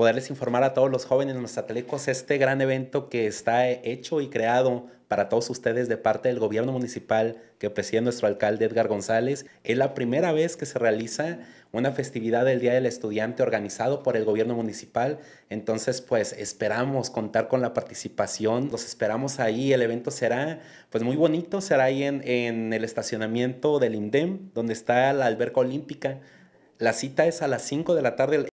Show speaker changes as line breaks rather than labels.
poderles informar a todos los jóvenes mazatelecos este gran evento que está hecho y creado para todos ustedes de parte del gobierno municipal que preside nuestro alcalde Edgar González. Es la primera vez que se realiza una festividad del Día del Estudiante organizado por el gobierno municipal. Entonces, pues esperamos contar con la participación, los esperamos ahí. El evento será pues muy bonito, será ahí en, en el estacionamiento del INDEM, donde está la alberca olímpica. La cita es a las 5
de la tarde,